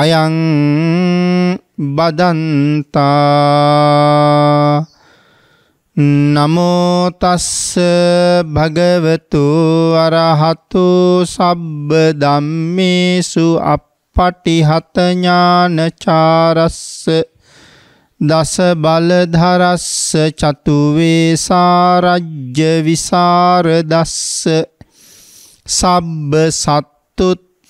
අයං බදන්තා නමෝ තස්ස භගවතු අරහතු සබ්බ ධම්මේසු අප්පටිහත ඥානචාරස්ස දස බලධරස්ස චතු වේසාරජ්‍ය විසරදස්ස සබ්බ සත්තුත්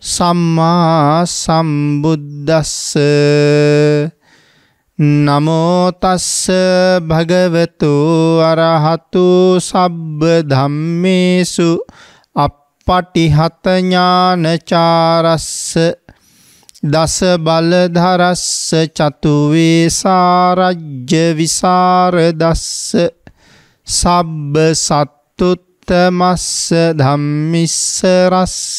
සම්මා සම්බුද්දස්ස නමෝතස්ස භගවතු අරහතු සබ්බ ධම්මේසු අපපටිහතඥානචාරස්ස දස බලධරස්ස චතුවේසාරජ්‍ය විසාරදස්ස සබ්බ සත්තුත්තමස්ස ධම්මිස්ස රස්ස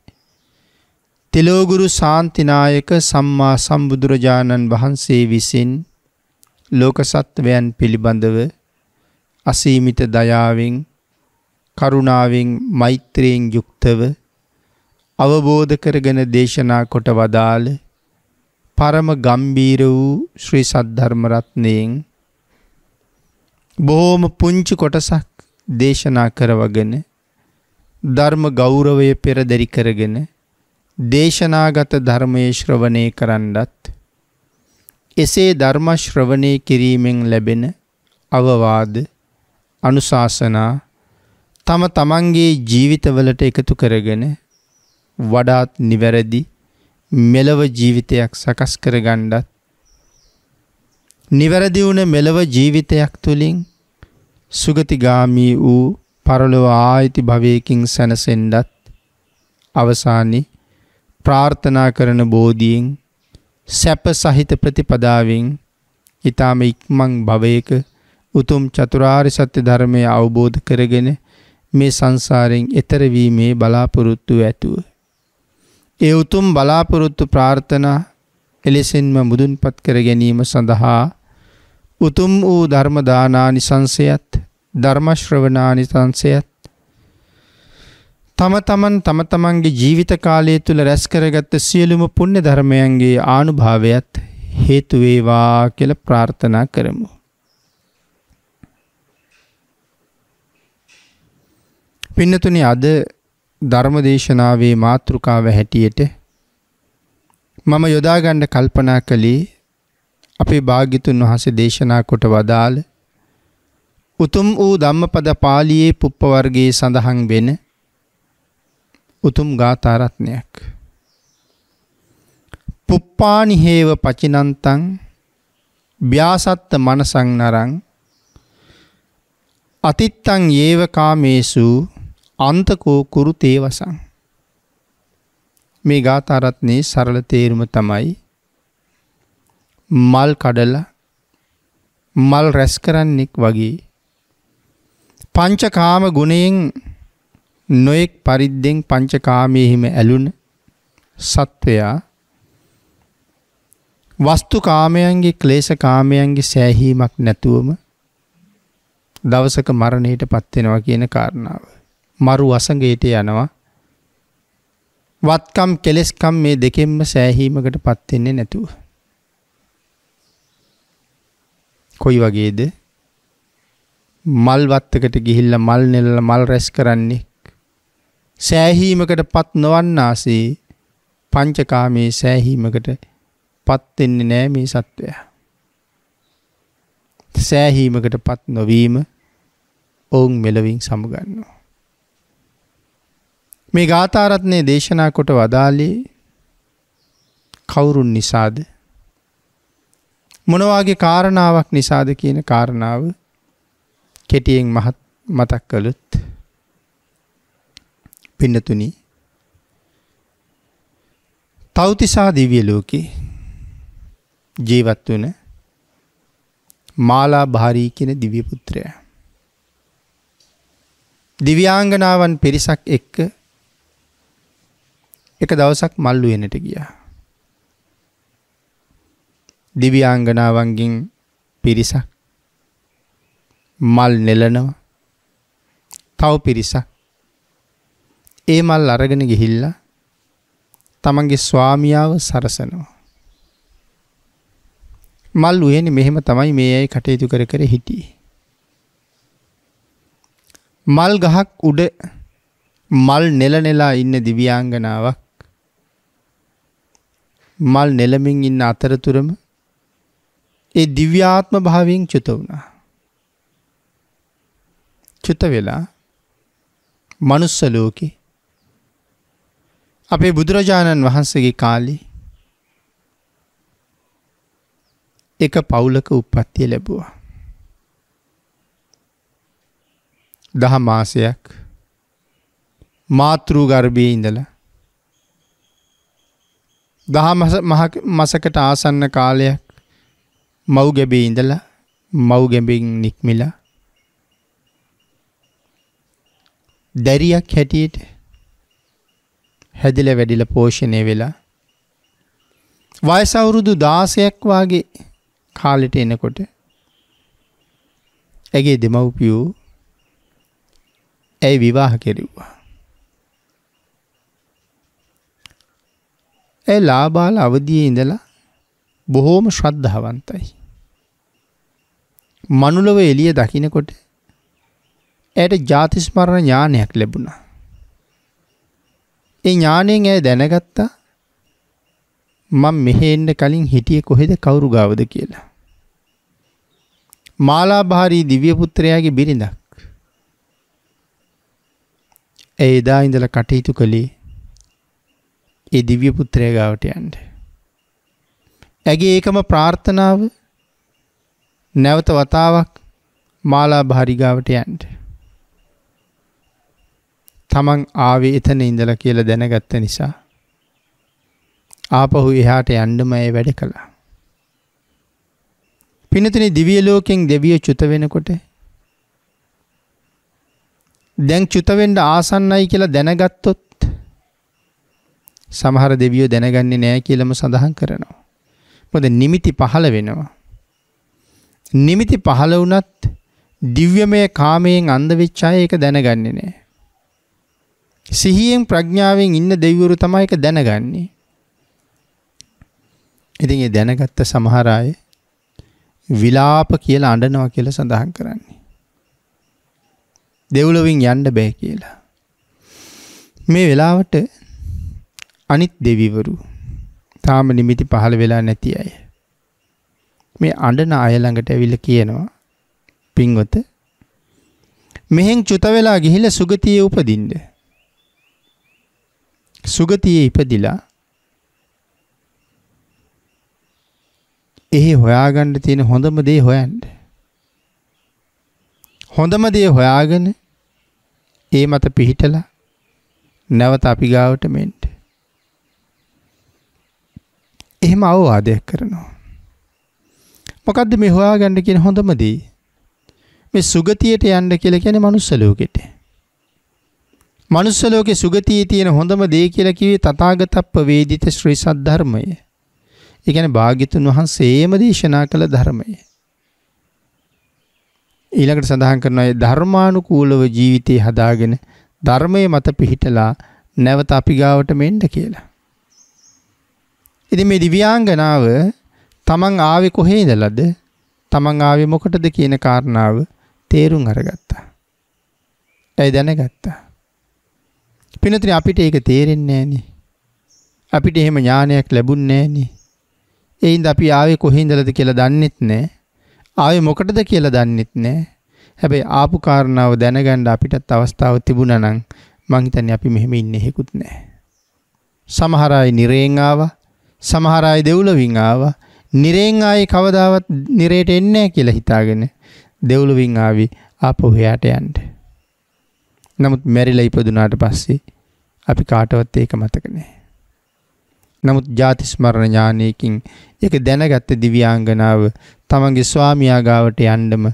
තෙලෝගුරු සාන්තිනායක සම්මා සම්බුදුරජාණන් වහන්සේ විසින් ලෝකසත්වයන් පිළිබඳව අසීමිත දයාවෙන් කරුණාවෙන් මෛත්‍රයෙන් යුක්තව අවබෝධ කරගෙන දේශනා කොට වදාළ පරම ගම්බීර වූ ශ්‍රී සද්ධර්මරත්නයෙන් බොහෝම පුංචි කොටසක් දේශනා කරවගෙන ධර්ම ගෞරවය පෙරදැරි කරගෙන දේශනාගත ධර්මයේ ශ්‍රවණය කරන්නත් එසේ ධර්ම ශ්‍රවණය කිරීමෙන් ලැබෙන අවවාද අනුශාසනා තම තමන්ගේ ජීවිතවලට එකතු කරගෙන වඩාත් නිවැරදි මෙලව ජීවිතයක් සකස් කරගණ්ඩත් නිවැරදි වුණ මෙලව ජීවිතයක් තුළින් සුගතිගාමී වූ පරලොව ආයිති භවයකින් සැනසෙන්ඩත් අවසානි ප්‍රාර්ථනා කරන බෝධියෙන් සැප සහිත ප්‍රතිපදාවෙන් ඊටාම ඉක්මන් භවයක උතුම් චතුරාර්ය සත්‍ය ධර්මය අවබෝධ කරගෙන මේ සංසාරයෙන් එතර වීමේ බලාපොරොත්තු ඇතුව. ඒ උතුම් බලාපොරොත්තු ප්‍රාර්ථනා එලෙසින්ම මුදුන්පත් කර ගැනීම සඳහා උතුම් වූ ධර්ම දානානිසංසයත් ධර්ම ශ්‍රවණානිසංසයත් තම තමන් තම තමන්ගේ ජීවිත කාලය තුළ රැස් කරගත්ත සියලුම පුණ්‍ය ධර්මයන්ගේ ආනුභාවයත් හේතු වේවා කියලා ප්‍රාර්ථනා කරමු. පින්නතුනි අද ධර්මදේශනාවේ මාතෘකාව හැටියට මම යොදාගන්න කල්පනා කළේ අපේ භාග්‍යතුන් වහන්සේ දේශනා කොට වදාළ උතුම් වූ ධම්මපද පාළියේ පුප්ප වර්ගයේ සඳහන් වෙන උතුම් ගාථාරත්නයක්. පුප්පානිහේව පචිනන්තං ්‍යාසත්ත මනසං නරං අතිත්තං ඒවකාමේසු අන්තකෝ කුරු තේවසං. මේ ගාථාරත්නයේ සරල තේරුම තමයි මල් කඩල මල් රැස් කරන්නෙක් වගේ පංචකාම ගුණයෙන් නොයෙක් පරිද්දෙන් පංචකාමයෙහිම ඇලුන සත්වයා වස්තු කාමයන්ගේ ක්ලේශ කාමයන්ගේ සෑහීමක් නැතුවම දවසක මරණයට පත්වෙනවා කියන කාරණාව. මරු වසගේට යනවා වත්කම් කෙලෙස්කම් මේ දෙකෙන්ම සෑහීමකට පත්වෙන්නේ නැතුව. කොයි වගේද මල්වත්තකට ගිහිල්ල මල් නෙල්ල මල් රැස් කරන්නේ සෑහීමකට පත් නොවන්නාසේ පංචකාමේ සෑහීමකට පත්වෙන්නේ නෑ මේ සත්වයා. සෑහීමකට පත් නොවීම ඔවුන් මෙලවින් සමගන්නවා. මේ ගාථාරත්නය දේශනා කොට වදාලේ කවුරුන් නිසාද. මොනවාගේ කාරණාවක් නිසාද කියන කාරණාව කෙටියෙන් මහත් මතක් කළුත්. පින්නතුනි තෞතිසා දිවිය ලෝකේ ජීවත් වන මාලා භාරී කියෙන දිවිපුත්‍රය. දිව්‍යාංගනාවන් පිරිසක් එක්ක එක දවසක් මල්ලු එනට ගියා. දිව්‍යාංගනාවන්ගින් පිරිසක් මල් නෙලනවා තව පිරිසක් ඒ මල් අරගෙන ගිහිල්ලා තමන්ගේ ස්වාමියාව සරසනවා. මල් වුවෙන මෙහෙම තමයි මේ අයි කටයුතු කර කර හිටිය. මල් ගහක් උඩ මල් නෙලනෙලා ඉන්න දිවියංගනාවක් මල් නෙලමින් ඉන්න අතරතුරම ඒ දිව්‍යාත්ම භාවයෙන් චුත වුණා. චුත වෙලා මනුස්සලෝකේ අපේ බුදුරජාණන් වහන්සේගේ කාලි එක පවුලක උපත්තිය ලැබුවා. දහ මාසයක් මාතෘූ ගර්භය ඉඳල දහ මසකට ආසන්න කාලයක් මව් ගැබේ ඉඳලා මව් ගැබෙන් නික්මිලා දැරියක් හැටියට හැදිල වැඩිල පෝෂණය වෙලා. වයසවුරුදු දාසයක් වගේ කාලෙට එනකොට ඇගේ දෙමව්පියූ ඇයි විවාහ කෙරෙව්වා. ඇ ලාබාල අවදිය ඉඳලා බොහෝම ශ්‍රද්ධාවන්තයි. මනුලව එළිය දකිනකොට ඇයට ජාතිස්මරණ ඥානයක් ලැබුණා. ඒ ඥාණයෙන් ඇය දැනගත්තා මම මෙහෙ එන්න කලින් හිටියේ කොහෙද කවුරු ගාවද කියලා. මාලාභාරී දිව්‍ය පුත්‍රයාගේ බිරිඳක්. ඒ එදා ඉඳලා කටයුතු කළේ ඒ දිව්‍ය පුත්‍රයා ගාවට යන්න. ඇගේ ඒකම ප්‍රාර්ථනාව නැවත වතාවක් මාලාභාරී ගාවට යන්න. තමන් ආවේ එතන ඉඳලා කියලා දැනගත්ත නිසා ආපහු එහාට යන්නම ඒ වැඩ කළා. පිනතුනි දිව්‍ය ලෝකෙන් දෙවිය චුත වෙනකොට දැන් චුත වෙන්න ආසන්නයි කියලා දැනගත්තොත් සමහර දෙවියෝ දැනගන්නේ නැහැ කියලාම සඳහන් කරනවා. මොකද නිමිති පහළ වෙනවා. නිමිති පහළ වුණත් දිව්‍යමය කාමයෙන් අන්ධ වෙච්ච අය ඒක දැනගන්නේ නැහැ. සිහියෙන් ප්‍රඥාවෙන් ඉන්න දෙවිවරු තමයි ඒක දැනගන්නේ. ඉතින් ඒ දැනගත්ත සමහර අය විලාප කියලා අඬනවා කියලා සඳහන් කරන්නේ. දෙව්ලොවින් යන්න බෑ කියලා. මේ වෙලාවට අනිත් දෙවිවරු තාම නිමිති පහළ වෙලා නැති අය. මේ අඬන අය ළඟට ඇවිල්ලා කියනවා පින්වත මෙහෙන් චුත වෙලා ගිහිල්ලා සුගතියේ උපදින්නේ සුගතියේ ඉපදිලා එහි හොයාගන්න තියෙන හොඳම දේ හොයන්න. හොඳම දේ හොයාගෙන ඒ මත පිහිටලා නැවත අපි ගාවට මෙන්න. එහෙම අවවාදයක් කරනවා. මොකද්ද මේ හොයාගන්න කියන හොඳම දේ? මේ සුගතියට යන්න කියලා කියන්නේ manuss ලෝකෙට. මනුස්ස ලෝකේ සුගතියේ තියෙන හොඳම දේ කියලා කිව්වේ තථාගතප්ප වේදිත ශ්‍රී සද්ධර්මය. ඒ කියන්නේ භාග්‍යතුන් වහන්සේම දේශනා කළ ධර්මය. ඊළඟට සඳහන් කරනවා ඒ ධර්මානුකූලව ජීවිතේ හදාගෙන ධර්මයේ මත පිහිටලා නැවත අපි ගාවට මෙන්න කියලා. ඉතින් මේ දිව්‍යාංගනාව තමන් ආවේ කොහේ ඉඳලාද? තමන් ආවේ මොකටද කියන කාරණාව තේරුම් අරගත්තා. ඇයි දැනගත්තා. පිනතින අපිට ඒක තේරෙන්නේ නෑනේ. අපිට එහෙම ඥානයක් ලැබුන්නේ නෑනේ. ඒයින්ද අපි ආවේ කොහින්දලද කියලා දන්නෙත් නෑ. ආවේ මොකටද කියලා දන්නෙත් නෑ. හැබැයි ආපු කාරණාව දැනගන්න අපිටත් අවස්ථාව තිබුණා නම් මං හිතන්නේ අපි මෙහෙම ඉන්නේ හේකුත් නෑ. සමහර අය නිරයෙන් ආවා, සමහර අය දෙව්ලොවින් ආවා. නිරයෙන් ආයේ කවදාවත් නිරයට එන්නේ නැහැ කියලා හිතාගෙන දෙව්ලොවින් ආවි ආපහු එයාට යන්නේ. නමුත් මැරිලා ඉපදුනාට පස්සේ අපි කාටවත් ඒක මතක නෑ. නමුත් ජාතිස්මරණ ඥානයකින් ඒක දැනගත්ත දිව්‍යාංගනාව තමන්ගේ ස්වාමියා ගාවට යන්නම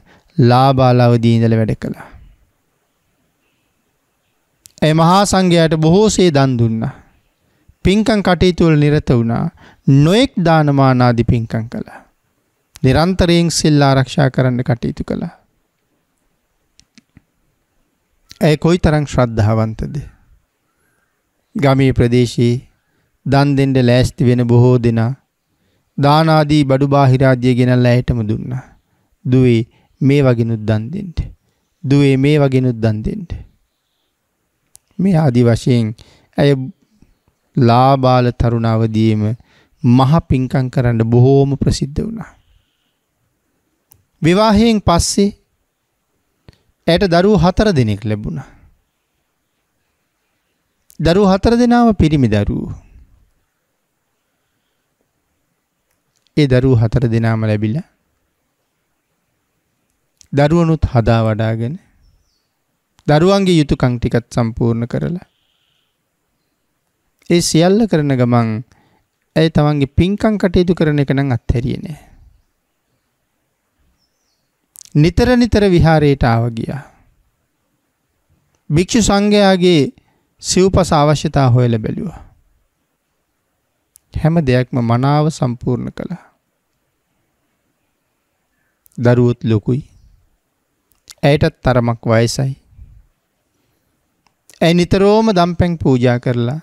ලාබාලවදී ඉඳලා වැඩ කළා. ඒ මහා සංඝයාට බොහෝසේ දන් දුන්නා. පින්කම් කටයුතු වල නිරත වුණා. නොඑක් දානමාන ආදී පින්කම් කළා. නිරන්තරයෙන් සිල් ආරක්ෂා කරන්න කටයුතු කළා. ඇය කොයි තරං ශ්‍රද්ධාවන්තද. ගමී ප්‍රදේශයේ දන් දෙෙන්ඩ ලෑස්ති වෙන බොහෝ දෙනා දානාදී බඩු බාහිරාජ්‍යය ගෙනල් ඇයටම දුන්න. දුවේ මේ වගෙනුත් දන්දෙන්ට. දුවේ මේ වගෙනුත් දන්දෙන්ට. මේ ආදි වශයෙන් ඇය ලාබාල තරුණාවදීම මහ පින්කං කරන්න බොහෝම ප්‍රසිද්ධ වුණා. විවාහයෙන් පස්සේ ඇයට දරුවෝ හතර දෙනෙක් ලැබුණා. දරුවෝ හතර දෙනාම පිරිමි දරුවෝ. ඒ දරුවෝ හතර දෙනාම ලැබිලා දරුවනුත් හදා වඩාගෙන දරුවන්ගේ යුතුයකම් ටිකත් සම්පූර්ණ කරලා ඒ සියල්ල කරන ගමන් ඇය තමන්ගේ පින්කම් කටයුතු කරන එක නම් අත්හැරියේ නෑ. නිතර නිතර විහාරයට ආව ගියා. භික්ෂු සංඝයාගේ සිව්පස අවශ්‍යතා හොයල බැලුවා. හැම දෙයක්ම මනාව සම්පූර්ණ කළා. දරුවොත් ලොකුයි. ඇයටත් තරමක් වයසයි. ඇ නිතරෝම දම්පැන් පූජා කරලා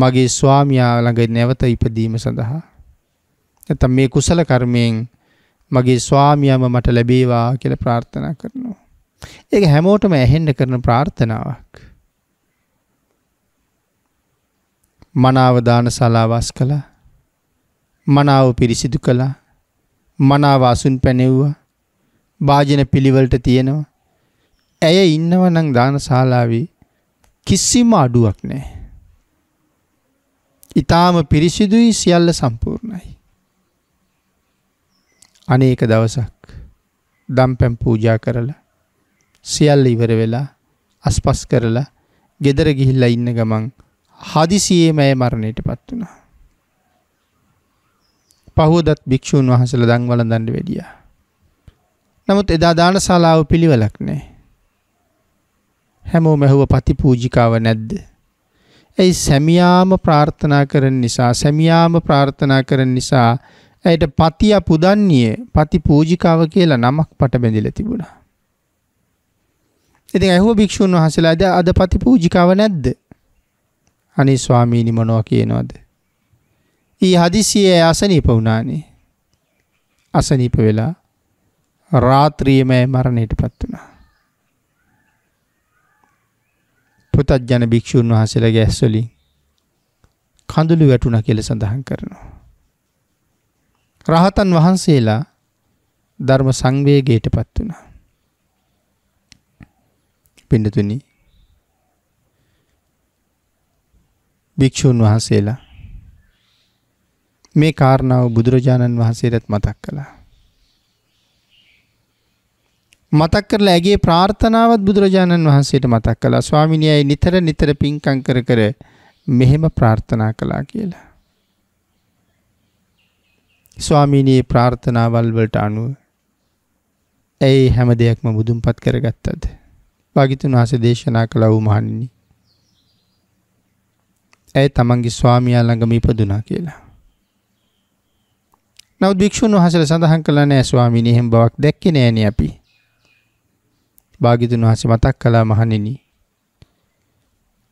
මගේ ස්වාමයා ළඟ නැවත ඉපදීම සඳහා. ඇතම් මේ කුසල කර්මයෙන් මගේ ස්වාමියම මට ලැබේවා කියල ප්‍රාර්ථනා කරනවා. ඒක හැමෝටම ඇහෙන්ඩ කරන ප්‍රාර්ථනාවක්. මනාවදාන සලාවස් කළ මනාව පිරිසිදු කළා මනාව අසුන් පැනෙව්වා භාජන පිළිවලට තියෙනවා ඇය ඉන්නව නං දාන ශාලාවේ කිසිම අඩුවක් නෑ. ඉතාම පිරිසිදුයි සියල්ල සම්පූර්ණයි. අනේක දවසක් දම්පැම් පූජා කරලා සියල්ල ඉවර වෙලා අස්පස් කරලා ගෙදර ගිහිල්ලා ඉන්න ගමන් හදිසියේම ඇය මරණයට පත් වුණා. පහෝදත් භික්‍ෂූන් වහසල දංවල දණ්ඩ වැඩිය. නමුත් එදා දාන ශලාව පිළිවෙලක් නෑ. හැමෝ මැහුව පති පූජිකාව නැද්ද. ඇයි සැමියාම ප්‍රාර්ථනා කරන නිසා සැමියාම ප්‍රාර්ථනා කරන නිසා ඇයට පතිය පුදන්නේ පති පූජිකාව කියලා නමක් පට බැඳිල තිබුණා. ඉතින් ඇහුව භික්‍ෂූන් වහසලාද අද පති පූජිකාව නැද්ද. අනි ස්වාමීනි මොනව කියනවාද. ඊ හදිසියේ අසනීප වුණානේ. අසනීප වෙලා රාත්‍රියමෑ මරණයට පත් වුණා. පුතත් ජන භික්‍ෂූන් වහසලගේ ඇස්වලින් කඳුළු වැටුණ කෙල සඳහන් කරනවා. රහතන් වහන්සේලා ධර්ම සංවේගයට පත් වුණා. පිඩතුනි භික්‍ෂූන් වහන්සේලා මේ කාරණාව බුදුරජාණන් වහන්සේරත් මතක් කළා. මතක් කරලා ඇගේ ප්‍රාර්ථනාවත් බුදුරජාණන් වහන්සේට මතක් කළා ස්වාමිනියයි නිතර නිතර පින්කම් කර කර මෙහෙම ප්‍රාර්ථනා කළා කියලා. ස්වාමීනයේ ප්‍රාර්ථනාවල් වලට අනුව ඇයි හැම දෙයක්ම බුදුන්පත් කරගත්තද? භාගිතුන් වහන්සේ දේශනා කළ වූ මහන්නේ. ඇය තමන්ගේ ස්වාමියා ළඟම ඉපදුනා කියලා. නව භික්ෂුන් වහන්සේලා සඳහන් කළා නෑ ස්වාමීනි එහෙම බවක් දැක්කේ නෑනේ අපි. භාගිතුන් වහන්සේ මතක් කළා මහණෙනි.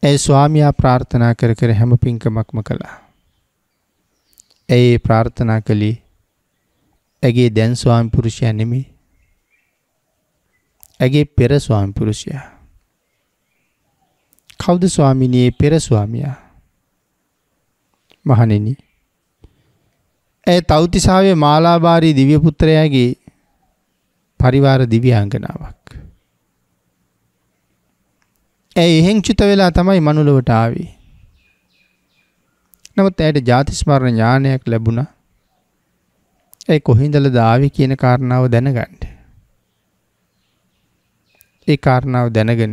ඒ ස්වාමියා ප්‍රාර්ථනා කර කර හැම පින්කමක්ම කළා. ඇයි ප්‍රාර්ථනා කළේ ඇගේ දැන් ස්වාමි පුරුෂයා නෙමෙයි. ඇගේ පෙර ස්වාමි පුරුෂයා. කවුද ස්වාමිනියේ පෙර ස්වාමියා? මහණෙනි. ඇය තෞතිසාවේ මාලාබාරී දිව්‍ය පුත්‍රයාගේ පරිවාර දිව්‍යාංගනාවක්. ඇය එහෙංචුත වෙලා තමයි මනුලොවට ආවේ. නමුත් ඇයට ජාතිස්මරණ ඥානයක් ලැබුණ ඇයි කොහින්දල දාවි කියන කාරණාව දැනගන්ඩ. ඒ කාරණාව දැනගෙන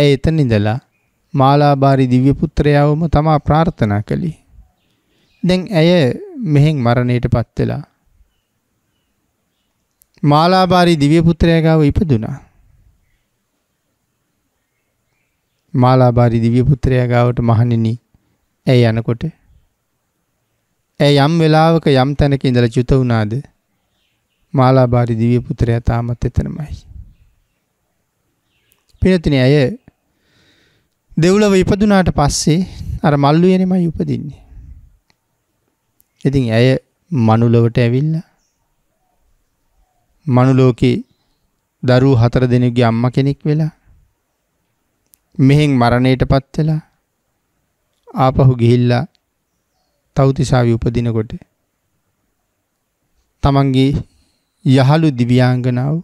ඇ එතන ඉඳලා මාලාබාරි දිව්‍ය පුත්‍රයාවම තමා ප්‍රාර්ථනා කළි. දැන් ඇය මෙහෙන් මරණයට පත්වෙලා. මාලාබාරි දිව්‍ය පුත්‍රයගාව ඉපදුනා. මාලාබාරි දිව්‍ය පුත්‍රයගාවට මහණෙනි ඇය යනකොට ඇය යම් වෙලාවක යම් තැනක ඉඳලා චුත වුණාද මාලාබාරි දිව්‍ය පුත්‍රයා තාමත් එතනමයි. පිනතින ඇය දෙව්ලොව ඉපදුනාට පස්සේ අර මල්ලුයනෙමයි උපදින්නේ. ඉතින් ඇය මනුලොවට ඇවිල්ලා මනුලෝකේ දරුවෝ හතර දෙනෙක්ගේ අම්මා කෙනෙක් වෙලා මෙහෙන් මරණයට පත් වෙලා ආපහු ගිහිල්ලා තවතිසාවි උපදිනකොට තමන්ගේ යහළු දිව්‍යාංගනාව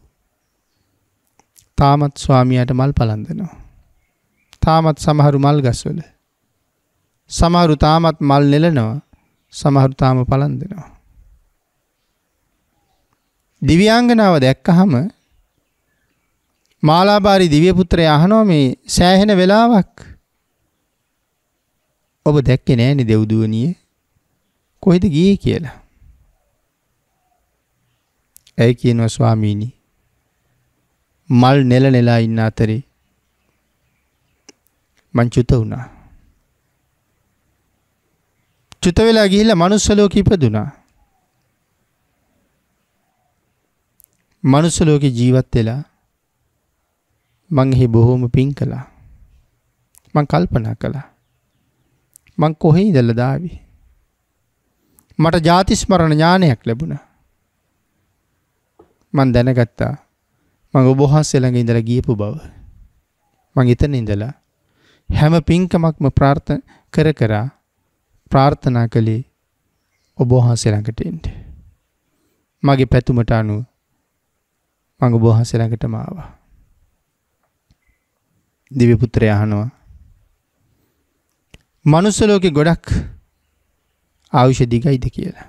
තාමත් ස්වාමියාට මල් පලන්දනවා. තාමත් සමහරු මල් ගස්වල. සමහරු තාමත් මල් නෙලනවා සමහරු තාම පලන්දනවා. දිව්‍යාංගනාව දැක්කහම මාලාබාරි දිව්‍යපුත්‍රය අහනෝ මේ සෑහෙන වෙලාවක් ඔබ දැක්කේ නෑනේ දෙව්දුවනිය කොහෙද ගියේ කියලා. ඇයි කියනවා ස්වාමීනි මල් නෙල නෙලා ඉන්න අතරේ මං චුත වුණා. චුත වෙලා ගිහිල්ලා මනුස්ස ලෝකෙ ඉපදුනා. මනුස්ස ලෝකෙ ජීවත් වෙලා මං එහි බොහෝම පිං කළා. මං කල්පනා කළා. මං කොහෙ ඉදල්ල දාවි. මට ජාතිස්මරණ ඥානයක් ලැබුණ. මං දැනගත්තා මඟ ඔබොහස් එළඟ ඉඳල ගියපු බව. මං එතන ඉඳලා හැම පින්කමක්ම ප්‍රාර්ථ කර කරා ප්‍රාර්ථනා කළේ ඔබොහන්සෙළඟට එන්ට. මගේ පැතුමට අනුව මඟ බොහන්සෙළඟට මාවා. දිවිපුත්‍රය අහනවා මනුස්සලෝකෙ ගොඩක් ආවිෂ දිගයිද කියලා.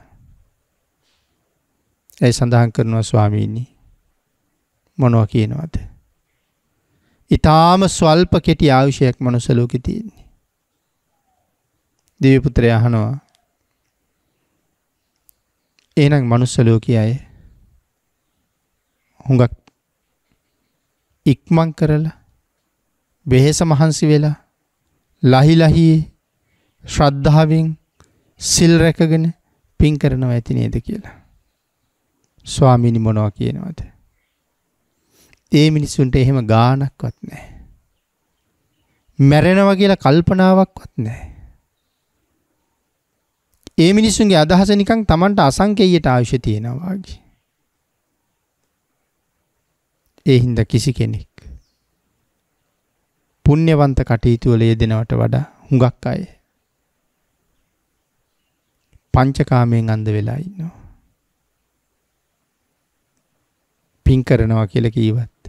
ඇය සඳහන් කරනවා ස්වාමීන්නේ මොනව කියනවද. ඉතාම ස්වල්ප කෙටි ආවිෂයක් මනුසලෝක තියෙන්නේ. දෙවපුත්‍රය අහනවා ඒනම් මනුස්සලෝක අය හුඟක් ඉක්මං කරලා බෙහෙස මහන්සි වෙලා ලහි ලහියේ ශ්‍රද්ධාවෙන් සිල් රැකගෙන පින් කරනවා ඇති නේද කියලා. ස්වාමීනි මොනවා කියනවද? ඒ මිනිසුන්ට එහෙම ගාණක්වත් නැහැ. මැරෙනවා කියලා කල්පනාවක්වත් නැහැ. ඒ මිනිසුන්ගේ අදහස නිකන් Tamanට අසංකේයයට අවශ්‍ය තියෙනවා වගේ. ඒ හින්දා කිසි කෙනෙක් පුණ්‍යවන්ත කටයුතු වල යෙදෙනවට වඩා හුඟක් අය පංචකාමයෙන් අන්ධ වෙලා ඉන්නවා. පින් කරනවා කියලා කීවත්.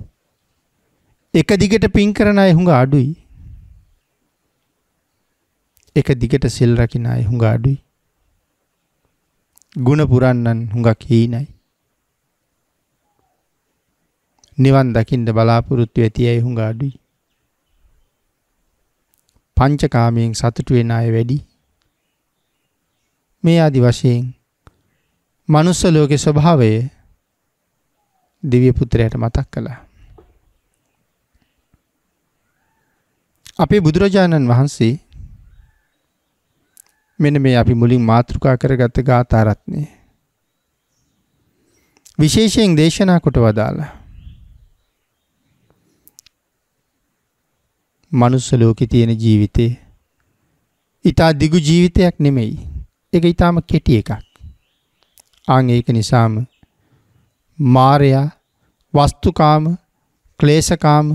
එක දිගට පින් කරන අය හුඟ අඩුයි. එක දිගට සිල් රකින අය හුඟ අඩුයි. ගුණ පුරන්නන් හුඟක් හීනයි. නිවන් දකිින්ට බලාපොරොත්තු ඇති ඇයි හුඟ අඩුයි. පංචකාමයෙන් සතුටු වෙන අය වැඩි මේ ආදි වශයෙන් මනුස්ස ලෝකේ ස්වභාවය දිව්‍ය පුත්‍රයාට මතක් කළා. අපේ බුදුරජාණන් වහන්සේ මෙන්න මේ අපි මුලින් මාතෘකා කරගත්ත ගාථාරත්නය විශේෂයෙන් දේශනා කොට වදාලා මනුස්ස ලෝකෙ තියෙන ජීවිතේ ඉතා දිගු ජීවිතයක් නෙමෙයි එක ඉතාම කෙටි එකක්. ආං ඒක නිසාම මාරයා වස්තුකාම ක්ලේශකාම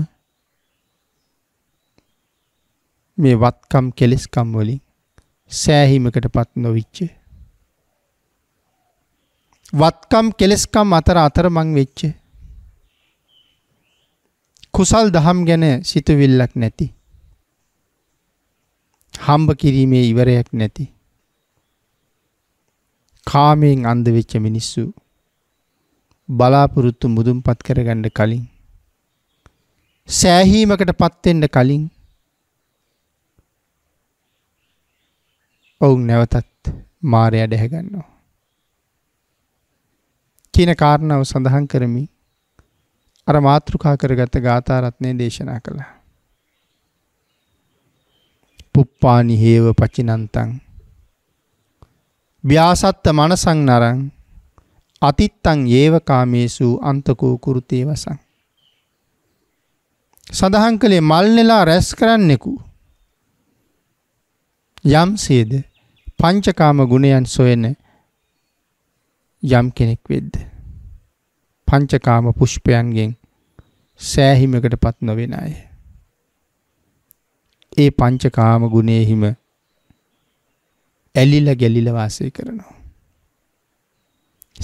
මේ වත්කම් කෙලෙස්කම් වලින් සෑහීමකට පත් නොවිච්චේ. වත්කම් කෙලෙස්කම් අතර අතරමං වෙච්ච. කුසල් දහම් ගැන සිතුවිල්ලක් නැති. හම්බ කිරීමේ ඉවරයක් නැති. කාමයෙන් අන්ද වෙච්ච මිනිස්සු බලාපොරොත්තු මුදුන්පත් කරගන්න කලින් සෑහීමකට පත්වෙන්න කලින් ඔවුන් නැවතත් මාරය ඩැහැගන්නවා. කියන කාරණාව සඳහන් කරමි අර මාතෘකා කරගත ගාථාරත්නය දේශනා කළ. පුප්පානි හේව පචිනන්තන් ව්‍යාසත්ත මනසං නරං අතිත්තං ඒවකාමේසු අන්තකෝ කුරුතේ වසං. සඳහන් කළේ මල්නෙලා රැස් කරන්නෙකු. යම් සේද පංචකාම ගුණයන් සොයන යම් කෙනෙක් වෙද්ද. පංචකාම පුෂ්පයන්ගෙන් සෑහිමකට පත් නොවෙන අය. ඒ පංචකාම ගුණයහිම ඇලිල්ල ගැලිල වාසය කරනවා.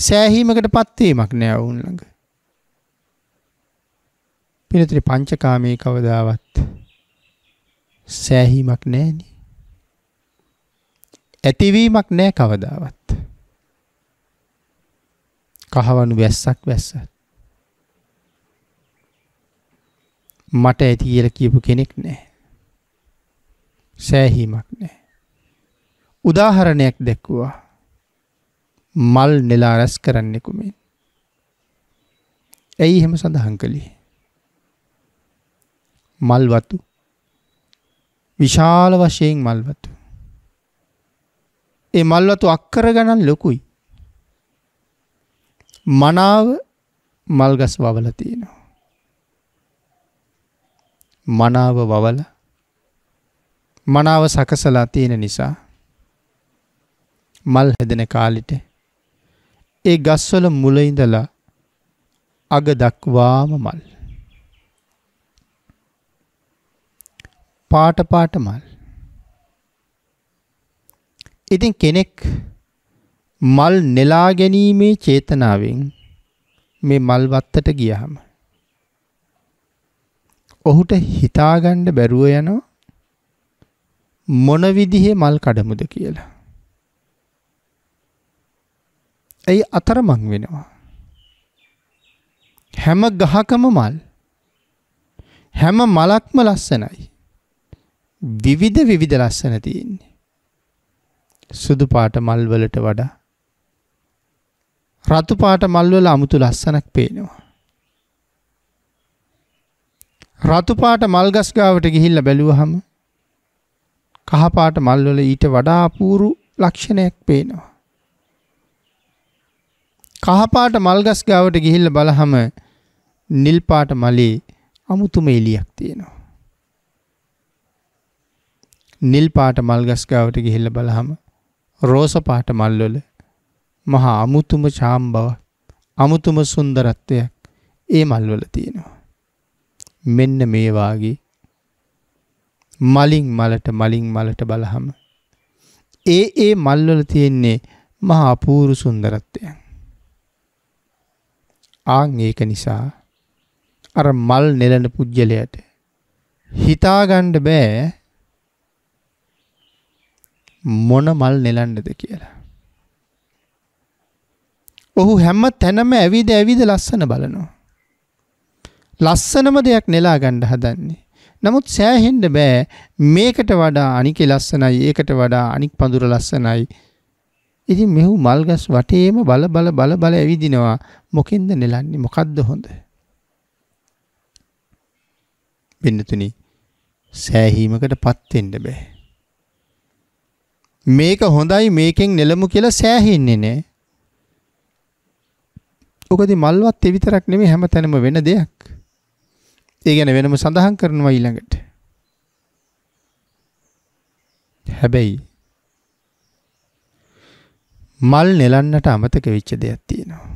සෑහීමකට පත්වීමක් නෑ ඔවුන් ළඟ. පිනතිරි පංචකාමී කවදාවත් සෑහීමක් නෑනි. ඇතිවීමක් නෑ කවදාවත්. කහවනු වැස්සක් වැස්සත්. මට ඇති කියල කියපු කෙනෙක් නෑ. සෑහීමක් නෑ. උදාහරණයක් දැක්වුවා මල් නෙලා රැස් කරන්නෙකුමේ ඇයි එහෙම සඳහන් කළේ මල්වතු විශාල වශයෙන් මල්වතු ඒ මල්වතු අක්කර ගණන් ලොකුයි මනාව මල්ගස් වවල තියෙනවා මනාව වවල මනාව සකසලා තියෙන නිසා මල් හැදෙන කාලිට ඒ ගස්වල මුලඉඳලා අග දක්වාම මල්. පාට පාට මල්. ඉතින් කෙනෙක් මල් නෙලා ගැනීමේ චේතනාවෙන් මේ මල්වත්තට ගියහම. ඔහුට හිතාගණ්ඩ බැරුව යනවා මොනවිදිහේ මල් කඩමුද කියලා. ඇයි අතරමං වෙනවා. හැම ගහකම මල් හැම මලක්ම ලස්සනයි. විවිධ විවිධ ලස්සන තියෙන්නේ. සුදු පාට මල්වලට වඩා රතු පාට මල්වල අමුතු ලස්සනක් පේනවා. රතු පාට මල්ගස් ගාවට ගිහිල්ලා බැලුවහම කහ පාට මල්වල ඊට වඩා අපූරු ලක්ෂණයක් පේනවා. කහපාට මල්ගස් ගාවට ගිහිල්ල බලහම නිල්පාට මලේ අමුතුම එලියක් තියෙනවා. නිල්පාට මල්ගස් ගාවට ගිහිල්ල බලහම රෝස පාට මල්වල මහා අමුතුම චාම් බව අමුතුම සුන්දරත්වයක් ඒ මල්වල තියෙනවා. මෙන්න මේවාගේ මලින් මලට මලින් මලට බලහම. ඒ ඒ මල්වල තියෙන්නේ මහා අපූරු සුන්දරත්වයන්. ආං ඒක නිසා අර මල් නෙලන පුද්ගලයට හිතාගණ්ඩ බෑ මොන මල් නෙලන්නද කියලා. ඔහු හැම තැනම ඇවිද ඇවිද ලස්සන බලනවා. ලස්සනම දෙයක් නෙලා ගණ්ඩ හදන්නේ. නමුත් සෑහෙන්ඩ බෑ මේකට වඩා අනිකෙ ලස්සනයි ඒකට වඩා අනික් පඳුර ලස්සනයි ඉතින් මෙහු මල්ගස් වටේම බල බල බල බල ඇවිදිනවා. මොකෙන්ද නෙලන්නේ? මොකද්ද හොඳ? පින්නතුනි සෑහීමකටපත් වෙන්න බෑ. මේක හොඳයි මේකෙන් නෙලමු කියලා සෑහෙන්නේ නෑ. ඔකදී මල්වත් ඒ විතරක් නෙමෙයි හැමතැනම වෙන දෙයක්. ඒ ගැන වෙනම සඳහන් කරනවා ඊළඟට. හැබැයි මල් නෙලන්නට අමතක වෙච්ච දෙයක් තියෙනවා.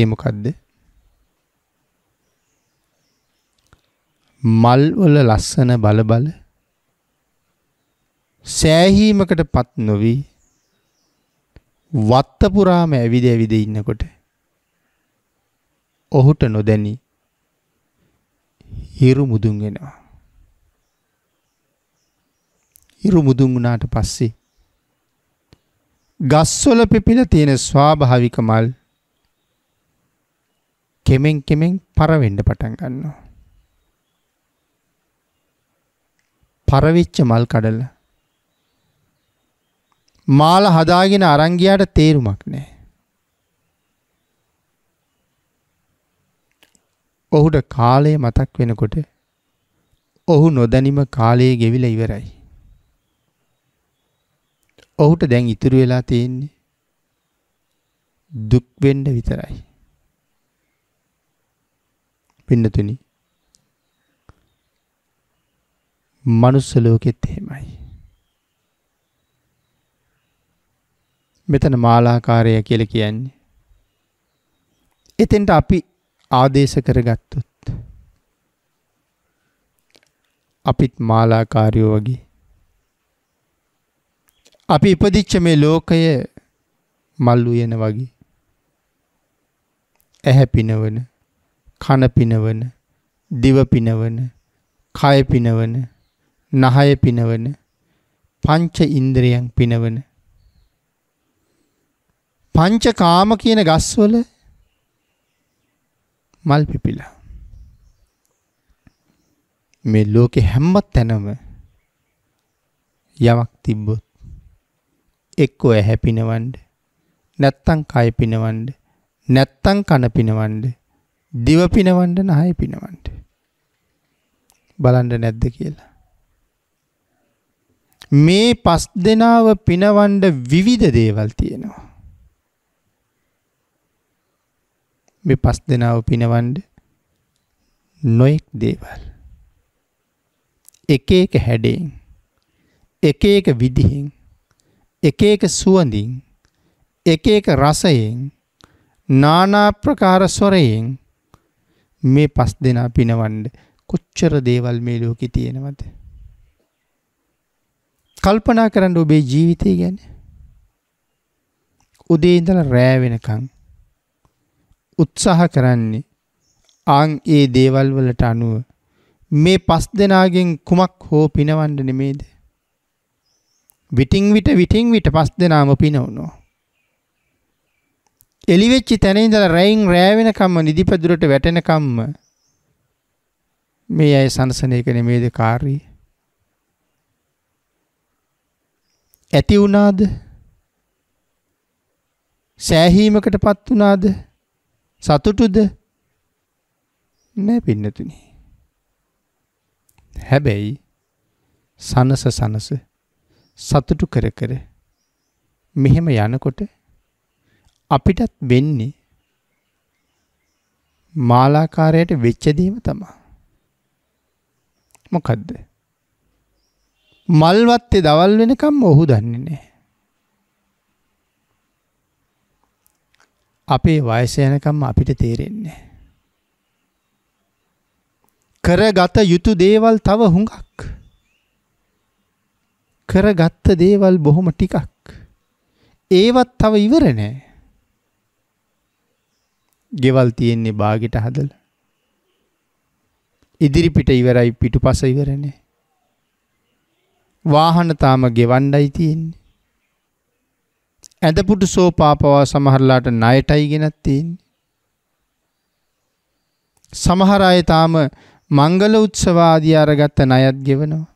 ඒ මොකද්ද? මල් වල ලස්සන බලබල සෑහීමකටපත් නොවි වත්ත පුරාම ඇවිද ඇවිද ඉන්නකොට ඔහුට නොදැනි හිරු මුදුන් වෙනවා. හිරු මුදුන් වුණාට පස්සේ ගස්වල පිපිල තියෙන ස්වාභාවික මල් කෙමෙන් කෙමෙන් පරවෙන්න පටන් ගන්නවා. පරවිච්ච මල් කඩල. මාල හදාගෙන අරංගියාට තේරුමක් නෑ. ඔහුට කාලය මතක් වෙනකොට ඔහු නොදැනිම කාලයේ ගෙවිල ඉවරයි. ඔහුට දැන් ඉතුරු වෙලා තියෙන්නේ දුක් වෙන්න විතරයි. පින්නතුනි. මනුස්ස ලෝකෙත් එහෙමයි. මෙතන මාලාකාරය කියලා කියන්නේ. එතෙන්ට අපි ආදේශ කරගත්තොත් අපිත් මාලාකාරයෝ වගේ අපි ඉපදිච්ච මේ ලෝකය මල් උයන වගේ. ඇහැ පිනවන, කන පිනවන, දිව පිනවන, කය පිනවන, නහය පිනවන, පංච ඉන්ද්‍රයන් පිනවන. පංච කාම කියන ගස්වල මල් පිපිලා. මේ ලෝකෙ හැම්මත් තැනම යමක් තිබ්බොත් එක්කෝ ඇහැ පිනවන්න නැත්තම් කය පිනවන්න නැත්තම් කන පිනවන්න දිව පිනවන්න නහය පිනවන්න බලන්න නැද්ද කියලා මේ පස් දෙනාව පිනවන්න විවිධ දේවල් තියෙනවා මේ පස් දෙනාව පිනවන්න නොයෙක් දේවල් එක එක හැඩයෙන් එක එක විදිහෙන් එක එක සුවඳින් එක එක රසයෙන් නානා ප්‍රකාර ස්වරයෙන් මේ පස් දෙනා පිනවන්න කොච්චර දේවල් මේ ලෝකේ තියෙනවද කල්පනා කරන්න ඔබේ ජීවිතය ගැන උදේ ඉඳලා රෑ වෙනකන් උත්සාහ කරන්නේ ආන් ඒ දේවල් වලට අනුව මේ පස් දෙනාගෙන් කුමක් හෝ පිනවන්න නෙමේද විටින් විට විටින් විට පස් දෙනාම පිනවුණෝ. එළිවෙච්චි තැන ඉඳලා රැයින් රෑ වෙනකම්ම නිදිපැදුරට වැටෙනකම්ම මේ අය සනසන එක නෙමේද කාර්යය. ඇති වුණාද? සෑහීමකටපත් වුණාද? සතුටුද? නෑ පින්නතුනි. හැබැයි සනස සනස සතුටු කර කර මෙහෙම යනකොට අපිටත් වෙන්නේ මාලාකාරයට වෙච්ච දේම තමයි. මොකද්ද? මල්වත්තේ දවල් වෙනකම්ම ඔහු දන්නේ නැහැ. අපේ වයස යනකම් අපිට තේරෙන්නේ කරගත යුතු දේවල් තව හුඟක්. කරගත්ත දේවල් බොහොම ටිකක්. ඒවත් තව ඉවර නෑ. ගෙවල් තියෙන්නේ බාගෙට හදල. ඉදිරිපිට ඉවරයි පිටු පස ඉවරනේ. වාහන තාම ගෙවණ්ඩයි තියෙන්නේ. ඇදපුට සෝපාපවා සමහරලාට ණයටයි ගෙනත් තියෙන්නේ. සමහර අය තාම මංගල උත්සවාදී අරගත්ත ණයත් ගෙවනවා.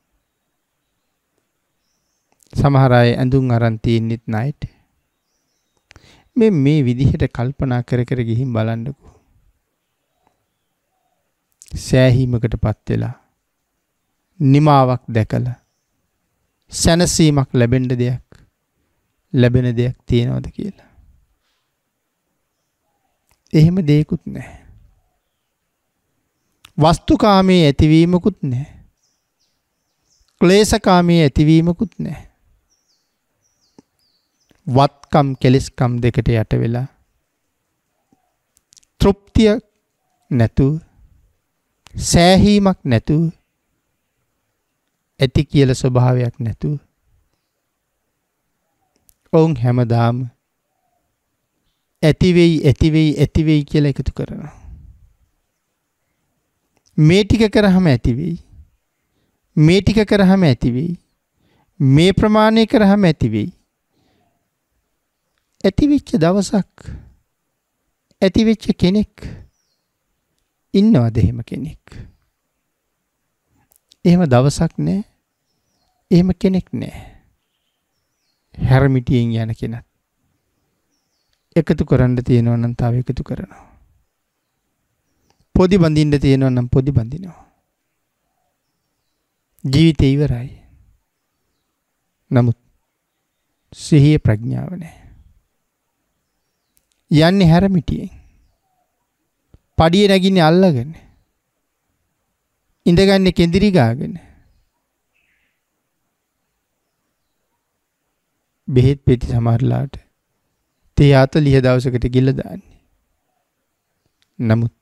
සමහර අය ඇඳුම් අරන් තින්නෙත් ණයට. මේ මේ විදිහට කල්පනා කර කර ගිහින් බලන්නකෝ. සෑහීමකටපත් වෙලා නිමාවක් දැකලා සැනසීමක් ලැබෙන්න දෙයක් ලැබෙන දෙයක් තියෙනවද කියලා. එහෙම දෙයකුත් නැහැ. වස්තුකාමයේ ඇතිවීමකුත් නැහැ. ක්ලේශකාමයේ ඇතිවීමකුත් නැහැ. වත්කම් කෙලෙස්කම් දෙකට යට වෙලා තෘප්තිය නැතුව සෑහීමක් නැතුව ඇති කියල ස්වභාවයක් නැතුව ඔවුන් හැමදාම ඇතිවෙයි ඇතිවෙයි ඇතිවෙයි කියලා එකතු කරනවා. මේ ටික කරහම ඇතිවෙයි. මේ ටික කරහම ඇතිවෙයි. මේ ප්‍රමාණය කරහම ඇතිවෙයි. ඇතිවිච්ච දවසක් ඇතිවෙච්ච කෙනෙක් ඉන්නවද එහෙම කෙනෙක් එහෙම දවසක් නෑ එහෙම කෙනෙක් නෑ හැරමිටියෙන් යන කෙනත් එකතු කරන්න තියෙනව නම් තව එකතු කරනවා පොදි බඳින්න තියෙනව නම් පොදි බඳිනවා ජීවිතය ඉවරයි නමුත් සිහිය ප්‍රඥාව නෑ යන්නේ හැරමිටියෙන්. පඩිය නැගින්නේ අල්ලගෙන. ඉඳගන්නේ කෙඳිරි ගාගෙන. බෙහෙත් පෙති සමහරලාට තේ 40 දවසකට ගිල දාන්නේ. නමුත්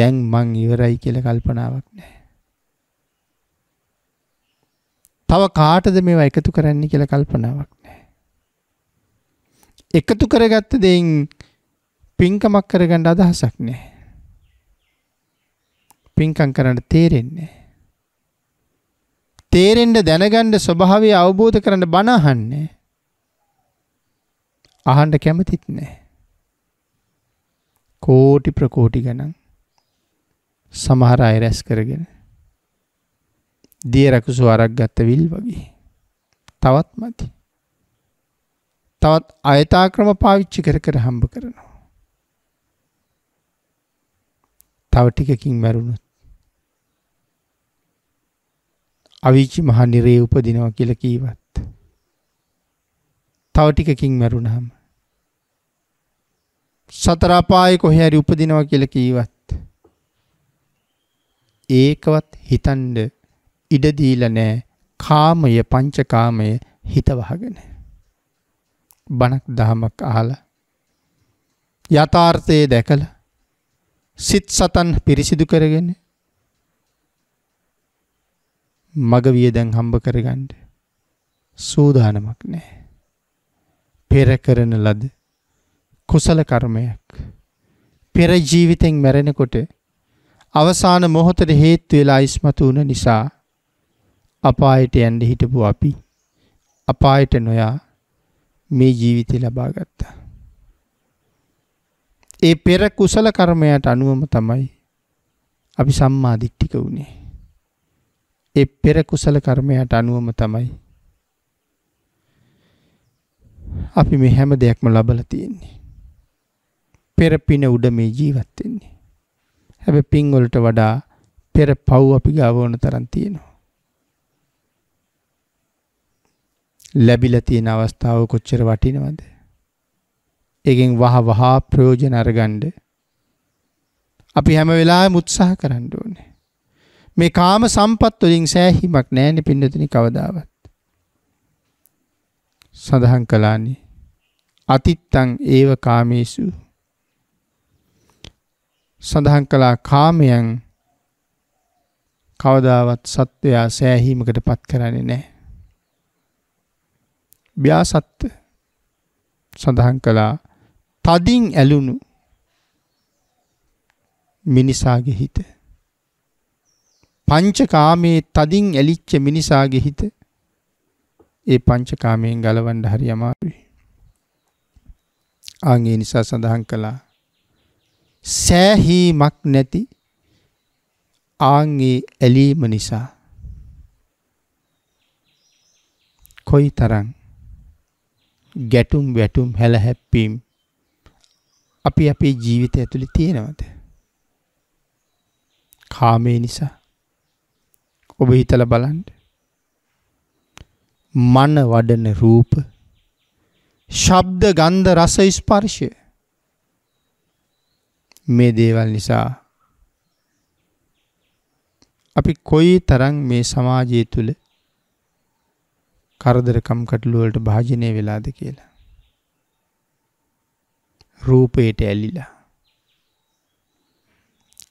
දැන් මං ඉවරයි කියලා කල්පනාවක් නැහැ. තව කාටද මේවා එකතු කරන්න කියලා කල්පනාවක් එකතු කරගත්ත දෙයින් පින්කමක් කරගන්න අදහසක් නැහැ. පින්කම් කරන්න තේරෙන්නේ තේරෙන්න දැනගන්න ස්වභාවය අවබෝධ කරන්න බණ අහන්නේ. අහන්න කැමතිත් නැහැ. කෝටි ප්‍රකෝටි ගණන් සමහර අය රැස් කරගෙන දිය රකුසු අරක් ගත්ත විල් වගේ තවත් මති තවත් අයතාක්‍රම පාවිච්චි කර කර හම්බ කරනවා. තව ටිකකින් මැරුණොත් අවීචි මහ නිරේ උපදිනවා කියලා කීවත් තව ටිකකින් මැරුණාම සතර අපායේ කොහේ හරි උපදිනවා කියලා කීවත් ඒකවත් හිතන්ඩ ඉඩ දීලා නැහැ කාමය පංචකාමය හිත වහගෙන බණක් දහමක් අහල යථාර්ථයේ දැකල සිත් සතන් පිරිසිදු කරගෙන මග විය දැන් හම්බ කරගන්ඩ සූදානමක් නෑ පෙර කරන ලද කුසල කර්මයක් පෙර ජීවිතෙන් මැරෙනකොට අවසාන මොහොතට හේත්තු වෙලා ඉස්මතු වුණ නිසා අපායට ඇන්ඩ හිටපු අපි අපායට නොයා මේ ජීවිතේ ලබා ගත්තා. ඒ පෙර කුසල කර්මයට අනුවම තමයි අපි සම්මා දිට්ඨික වුණේ. ඒ පෙර කුසල කර්මයට අනුවම තමයි අපි මේ හැම දෙයක්ම ලබලා තියෙන්නේ. පෙර පින උඩ මේ ජීවත් වෙන්නේ. හැබැයි පින් වලට වඩා පෙර පව් අපි ගාව ඕන තරම් තියෙනවා. ලැබිලා තියෙන අවස්ථාව කොච්චර වටිනවද? ඒකෙන් වහ වහ ප්‍රයෝජන අරගන්න අපි හැම වෙලාවෙම උත්සාහ කරන්න ඕනේ. මේ කාම සම්පත් වලින් සෑහීමක් නැන්නේ පින්නතුනි කවදාවත්. සඳහන් කළානේ අතිත්තං ඒව කාමේසු සඳහන් කළා කාමයන් කවදාවත් සත්වයා සෑහීමකට පත් කරන්නේ නැහැ. ව්‍යාසත්ත සඳහන් කළා තදින් ඇලුණු මිනිසාගේ හිත. පංචකාමයේ තදින් ඇලිච්ච මිනිසාගේ හිත ඒ පංචකාමයෙන් ගලවන්ඩ හරි අමාරුයි. ආගේ නිසා සඳහන් කළා සෑහීමක් නැති ආංගේ ඇලීම නිසා කොයි තරන් ගැටුම් වැටුම් හැලහැප්පීම් අපි අපේ ජීවිත ඇතුළි තියෙනවද. කාමේ නිසා ඔබ හිතල බලන්ට මන වඩන රූප ශබ්ද ගන්ධ රස ස්පර්ශය මේ දේවල් නිසා අපි කොයි තරන් මේ සමාජය තුළ කරදර කම්කටොළු වලට භාජනය වෙලාද කියලා. රූපයට ඇලිලා.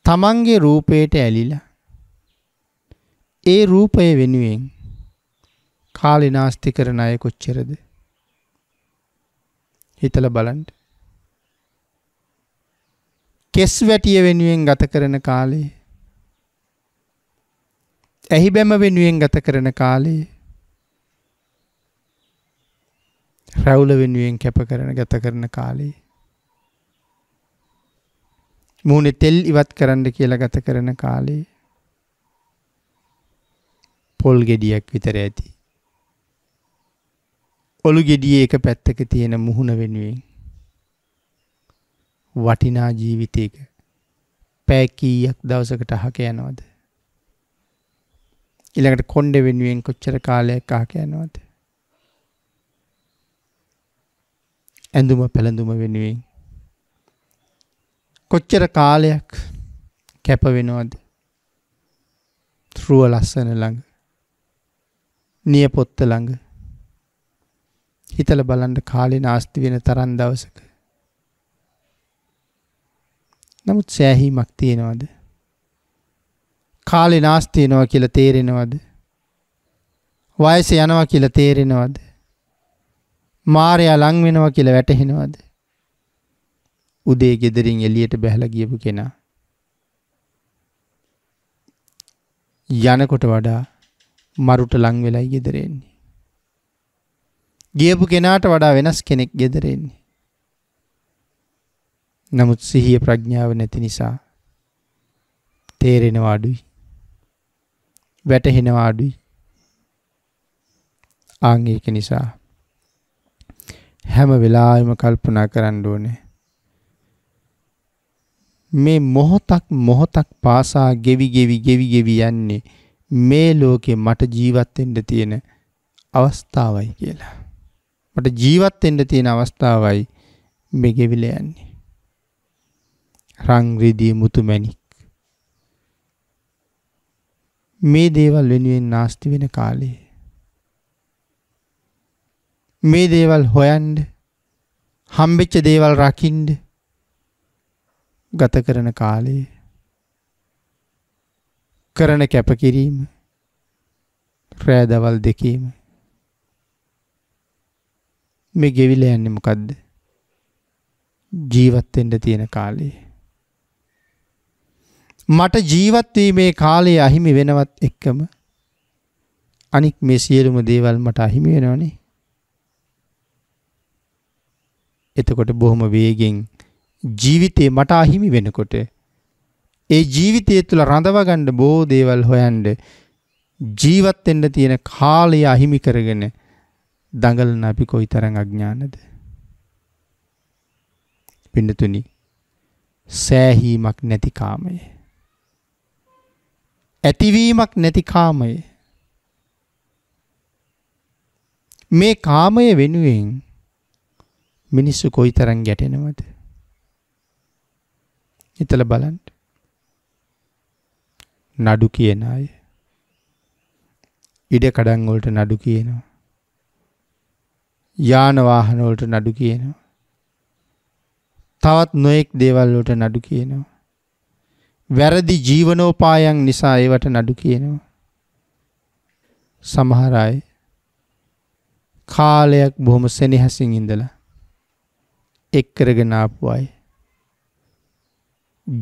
තමන්ගේ රූපයට ඇලිලා. ඒ රූපය වෙනුවෙන් කාලි නාස්ති කරන අය කොච්චරද. හිතල බලන්ට. කෙස් වැටිය වෙනුවෙන් ගත කරන කාලේ. ඇහි බැම වෙනුවෙන් ගත කරන කාලේ රැවුල වෙනුවෙන් කැප කරන ගත කරන කාලේ. මූුණේ තෙල් ඉවත් කරන්න කියලා ගත කරන කාලේ. පොල් ගෙඩියක් විතර ඇති. ඔළු ගෙඩිය එක පැත්තක තියෙන මුහුණ වෙනුවෙන්. වටිනා ජීවිතයක පෑකීයක් දවසකට අහක යනවද. ඉළඟට කොන්්ඩ වෙනුවෙන් කොච්චර කාලයක් අහක යනවද. ඇඳුම පැළඳුම වෙනුවෙන් කොච්චර කාලයක් කැප වෙනවද තෘුව ලස්සන ළඟ නියපොත්ත ළඟ හිතල බලන්ට කාලෙ නාස්ති වෙන තරන් දවසක නමුත් සෑහීමක් තියෙනවද කාලෙ නාස්තියනවා කියල තේරෙනවද වයස යනවා කියල තේරෙනවද මාරයා ලං වෙනවා කියලා වැටහෙනවද? උදේ ගෙදරින් එළියට බැහැලා ගියපු කෙනා යනකොට වඩා මරුට ලං වෙලයි ගෙදර එන්නේ. ගියපු කෙනාට වඩා වෙනස් කෙනෙක් ගෙදර එන්නේ. නමුත් සිහිය ප්‍රඥාව නැති නිසා තේරෙනවා අඩුයි. වැටහෙනවා අඩුයි. ආන් ඒක නිසා හැම වෙලාවෙම කල්පනා කරන්න ඕනේ. මේ මොහොතක් මොහොතක් පාසා ගෙවි ගෙවි ගෙවි ගෙවි යන්නේ මේ ලෝකේ මට ජීවත් වෙන්න තියෙන අවස්ථාවයි කියලා. මට ජීවත් වෙන්න තියෙන අවස්ථාවයි මේ ගෙවිල යන්නේ. රන් රිදී මුතුමැණික් මේ දේවල් වෙනුවෙන් නාස්ති වෙන කාලේ මේ දේවල් හොයන්ඩ හම්බෙච්ච දේවල් රකින්ඩ ගත කරන කාලයේ කරන කැපකිරීම රෑදවල් දෙකීම මේ ගෙවිල යන්නේ මොකක්ද ජීවත්තෙන්ට තියෙන කාලයේ මට ජීවත්වීමේ කාලයේ අහිමි වෙනවත් එක්කම අනික් මේ සියලුම දේවල් මට අහිමි වෙනවනේ එතකොට බොහොම වේගෙන් ජීවිතේ මට අහිමි වෙනකොට ඒ ජීවිතය තුළ රඳවගන්න බෝ දේවල් හොයන්ඩ ජීවත් වෙන්න තියෙන කාලය අහිමි කරගෙන දඟලන අපි කොයිතරම් අඥානද පින්නතුනි සෑහීමක් නැති කාමය ඇතිවීමක් නැති කාමය මේ කාමය වෙනුවෙන් මිනිස්සු කොයි තරන් ගැටෙනවද. එතල බලන්ට. නඩු කියන අය. ඉඩ කඩංගොලට නඩු කියනවා. යානවාහනවලට නඩු කියනවා. තවත් නොයෙක් දේවල්ලට නඩු කියනවා. වැරදි ජීවනෝපායන් නිසා ඒවට නඩු කියනවා. සමහරයි කාලයක් බොහොම සෙනෙහැසින් ඉඳලා එක් කරගෙන ආපු අය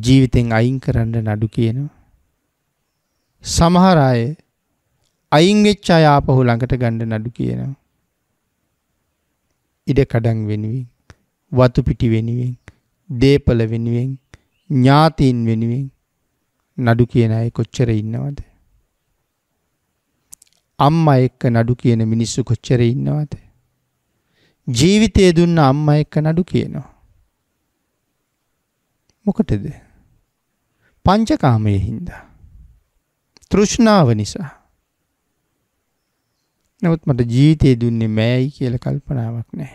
ජීවිතෙන් අයින් කරන්න නඩු කියනවා. සමහර අය අයින් වෙච්ච අය ආපහු ළඟට ගන්න නඩු කියනවා. ඉඩකඩම් වෙනුවෙන්, වතු පිටි වෙනුවෙන්, දීපල වෙනුවෙන්, ඥාතීන් වෙනුවෙන් නඩු කියන අය කොච්චර ඉන්නවද? අම්මා එක්ක නඩු කියන මිනිස්සු කොච්චර ඉන්නවද? ජීවිතය දුන්න අම්ම එක්ක නඩු කියනවා. මොකටද? පංචකාමයේ හින්දා. තෘෂ්ණාව නිසා. නමුත් මට ජීවිතය දුන්නේ මෑයි කියල කල්පනාවක් නෑ.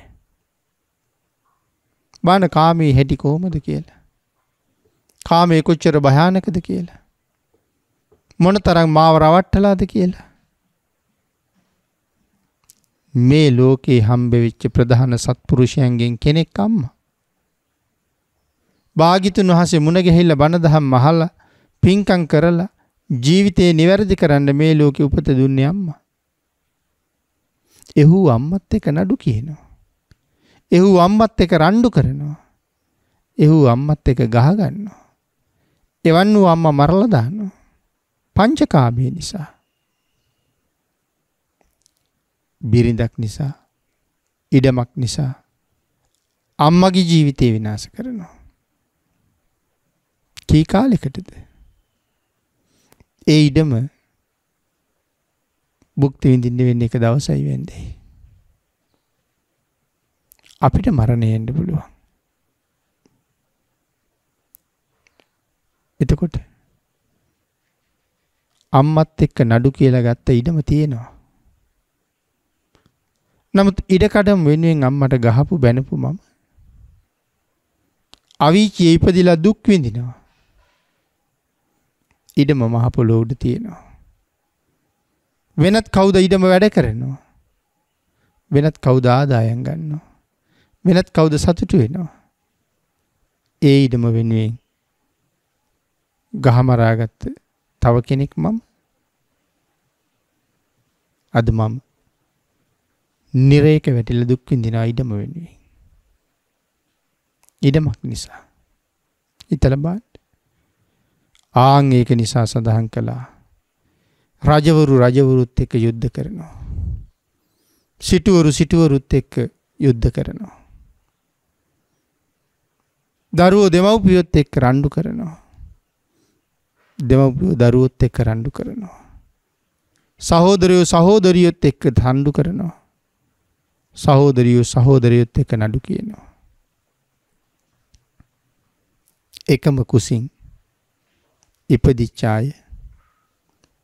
බාන කාමී හැටි කොහොමද කියලා. කාමය කොච්චර භයානකද කියලා. මොන තරම් මාව රවට්ටලාද කියලා. මේ ලෝකේ හම්බෙවිච්ච ප්‍රධාන සත්පුරුෂයන්ගෙන් කෙනෙක් අම්මා. භාගිතුන් වහසේ මුණගැහිල්ල බණදහම් මහලා පින්කම් කරලා ජීවිතේ නිවැරදි කරන්න මේ ලෝකෙ උපත දුන්නේ අම්මා. එහු අම්මත් එක නඩු කියනවා. එහු අම්මත් එක රණ්ඩු කරනවා. එහු අම්මත් එක ගහගන්නවා. එවන් වූ අම්මා මරලා දානවා. පංචකාමයේ නිසා බිරිඳක් නිසා ඉඩමක් නිසා අම්මගේ ජීවිතය විනාස කරනවා. කී කාලෙකටද ඒ ඉඩම බුක්ති විඳින්න වෙන්න එක දවසයි වෙන්නේ. අපිට මරණය එන්න පුළුවන්. එතකොට අම්මත් එක්ක නඩු කියලා ගත්ත ඉඩම තියෙනවා. නමුත් ඉඩකඩම් වෙනුවෙන් අම්මට ගහපු බැනපු මම. අවීචී ඉපදිලා දුක් විඳිනවා. ඉඩම මහපොළොව උඩ තියෙනවා. වෙනත් කවුද ඉඩම වැඩ කරනවා. වෙනත් කවුද ආදායම් ගන්නවා. වෙනත් කවුද සතුටු වෙනවා. ඒ ඉඩම වෙනුවෙන් ගහමරාගත්ත තව කෙනෙක් මම අද මම නිරේක වැටිල දුක් විඳින ඉඩම වෙනුවෙන්. ඉඩමක් නිසා. ඉතලබාට ආං ඒක නිසා සඳහන් කළා. රජවරු රජවරුත් එක්ක යුද්ධ කරනවා. සිටුවරු සිටුවරුත් එක්ක යුද්ධ කරනවා. දරුවෝ දෙමව්පියොත් එක්ක රණ්ඩු කරනවා. දෙමව්පියෝ දරුවොත් එක්ක රණ්ඩු කරනවා. සහෝදරයෝ සහෝදරියොත් එක්ක රණ්ඩු කරනවා. සහෝදරියෝ සහෝදරයොත් එක නඩු කියනවා. එකම කුසින් ඉපදිච්චාය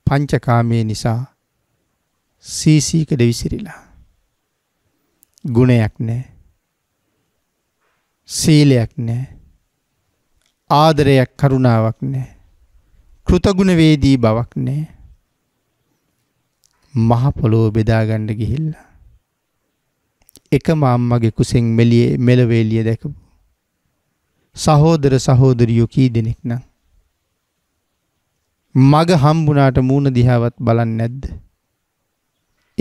පංචකාමය නිසා සීසීකට විසිරිලා. ගුණයක් නෑ. සීලයක් නෑ. ආදරයක් කරුණාවක් නෑ. කෘතගුණවේදී බවක් නෑ. මහපොලෝ බෙදාගණ්ඩ ගිහිල්ලා. එකම අම්මගේ කුසෙන් මෙලියේ මෙලව එළිය දැකපු සහෝදර සහෝදරියෝ කී දෙනෙක් නම් මග හම්බුණාට මූණ දිහාවත් බලන්නේ නැද්ද?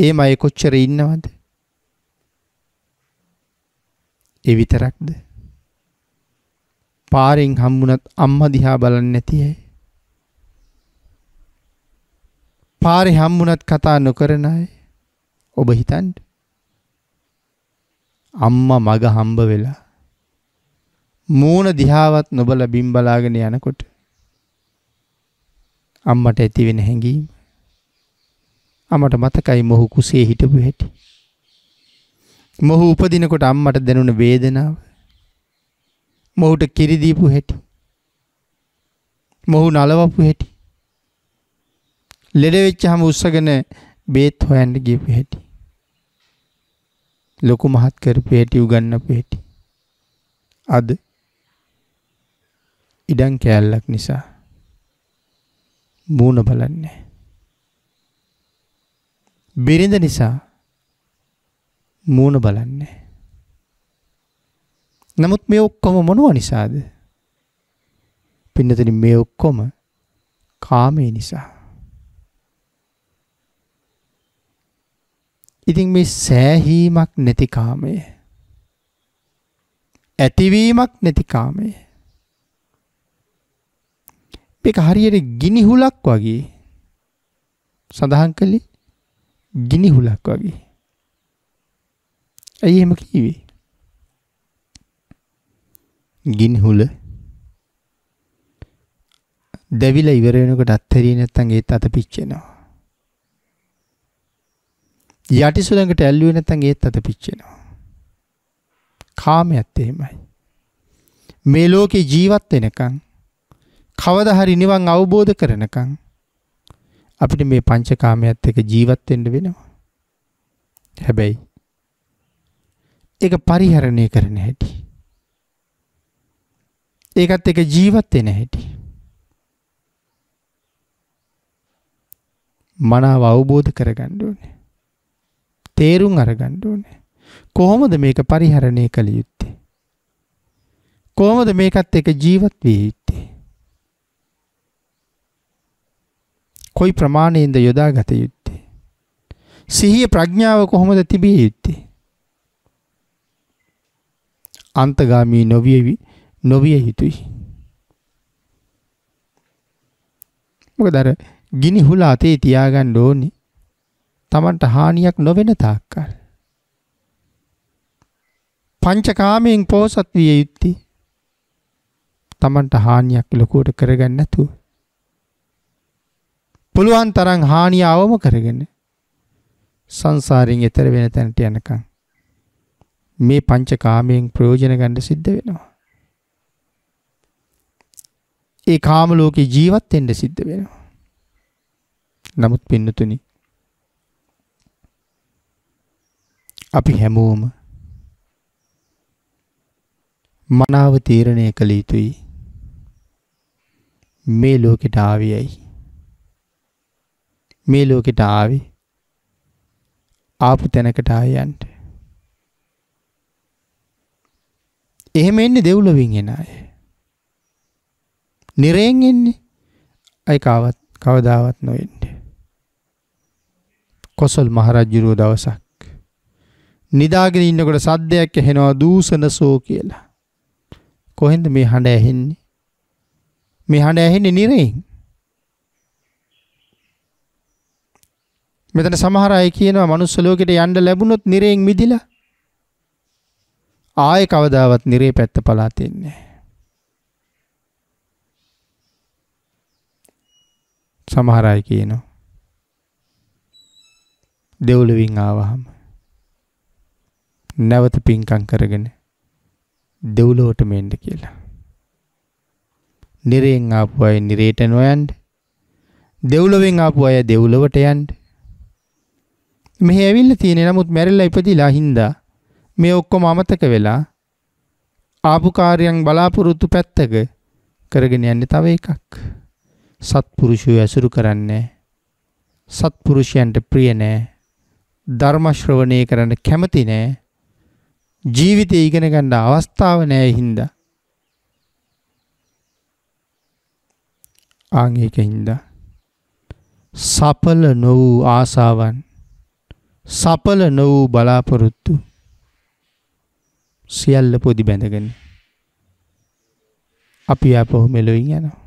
ඒ මය කොච්චර ඉන්නවද? ඒ විතරක්ද? පාරෙන් හම්බුණත් අම්මා දිහා බලන්නේ නැති අය. පාරේ හම්බුණත් කතා නොකරන අය. ඔබ හිතන්නේ අම්මා මග හම්බ වෙලා මූණ දිහාවත් නොබල බිම් බලාගෙන යනකොට අම්මට ඇති වෙන හැඟීම අමට මතකයි මොහු කුසේ හිටපු හැටි මොහු උපදිනකොට අම්මට දැනුන වේදනාව මොහුට කිරිදීපු හැටි මොහු නලවපු හැටි ලෙඩවෙච්ච හම උස්සගෙන බේත් හොයන්ට ගිපු හැටි ලොකු මහත් කරපු හැටි උගන්නපු හැටි. අද ඉඩම් කෑල්ලක් නිසා මූණ බලන්නේ. බිරිඳ නිසා මූණ බලන්නේ. නමුත් මේ ඔක්කොම මොනව නිසාද? පින්නතනි මේ ඔක්කොම කාමයේ නිසා. ඉතින් මේ සෑහීමක් නැති කාමය ඇතිවීමක් නැති කාමය මේක හරියට ගිනිහුලක් වගේ සඳහන් කළේ ගිනිහුලක් වගේ. ඇයි එහෙම කිව්වේ? ගිනිහුල දැවිලා ඉවර වෙනකොට අත්හැරියේ නැත්නම් ඒත් අත පිච්චෙනවා. යටි සුළඟට ඇල්ලුවේ නැත්නම් ඒත් අත පිච්චෙනවා. කාමයේත් එහෙමයි. මේ ලෝකේ ජීවත් වෙනකන් කවදා හරි නිවන් අවබෝධ කරනකන් අපිට මේ පංචකාමයේත් එක ජීවත් වෙන්න වෙනවා. හැබැයි ඒක පරිහරණය කරන හැටි. ඒකත් එක ජීවත් වෙන හැටි. මනාව අවබෝධ කරගන්න ඕනේ. තේරුම් අරගන්න ඕනේ. කොහොමද මේක පරිහරණය කළ යුත්තේ? කොහොමද මේකත් එක්ක ජීවත් විය යුත්තේ? කොයි ප්‍රමාණයෙන්ද යොදාගත යුත්තේ? සිහිය ප්‍රඥාව කොහොමද තිබිය යුත්තේ? අන්තගාමී නොවියවි නොවිය යුතුයි. මොකද අර ගිනි හුලා අතේ තියාගන්න ඕනේ. තමන්ට හානියක් නොවෙන තාක්කල්. පංචකාමයෙන් පෝසත් විය යුත්තේ තමන්ට හානියක් ලොකුවට කරගන්න නැතුව. පුළුවන් තරම් හානිය අවම කරගෙන සංසාරයෙන් එතර වෙන තැනට යනකම් මේ පංචකාමයෙන් ප්‍රයෝජන ගන්න සිද්ධ වෙනවා. ඒ කාම ලෝකේ ජීවත් වෙන්න සිද්ධ වෙනවා. නමුත් පින්නතුනි අපි හැමෝම මනාව තීරණය කළ යුතුයි මේ ලෝකෙට ආවියයි මේ ලෝකෙට ආවි ආපු තැනකට ආයන්ට එහෙම එන්නේ දෙව්ලොවින් එන අය නිරයෙන් එන්නේ අයි කවදාවත් නොවෙන්නේ කොසල් මහරජ්ජුරුව දවසක් නිදාගෙන ඉන්නකොට සද්දයක් ඇහෙනවා දූෂණ සෝ කියලා. කොහෙන්ද මේ හඬ ඇහෙන්නේ? මේ හඬ ඇහෙන්නේ නිරයෙන්. මෙතන සමහර අය කියනවා manuss ලෝකෙට යන්න ලැබුණොත් නිරයෙන් මිදිලා ආයේ කවදාවත් නිරේ පැත්ත පලා තින්නේ නැහැ. සමහර අය කියනවා දෙව්ලොවින් ආවහම නැවත පින්කම් කරගෙන දෙව්ලොවටම එන්න කියලා. නිරයෙන් ආපු අය නිරයට නොයන්ඩ දෙව්ලොවෙන් ආපු අය දෙව්ලොවට යන්ඩ මෙහි ඇවිල්ල තියෙන නමුත් මැරෙල්ලා ඉපදිලා හින්දා මේ ඔක්කොම අමතක වෙලා ආපු කාර්යයන් බලාපොරොත්තු පැත්තක කරගෙන යන්න තව එකක් සත්පුරුෂය ඇසුරු කරන්නේ සත්පුරුෂයන්ට ප්‍රිය නෑ ධර්ම ශ්‍රවණය කරන්න කැමති නෑ ජීවිතය ඉගෙන ගන්න අවස්ථාව නෑ හින්දා. ආන් ඒක හින්දා සඵල නො වූ ආසාවන් සඵල නො වූ බලාපොරොත්තු සියල්ල පොදි බැඳගෙන අපි ආපහු මෙලොවින් යනවා.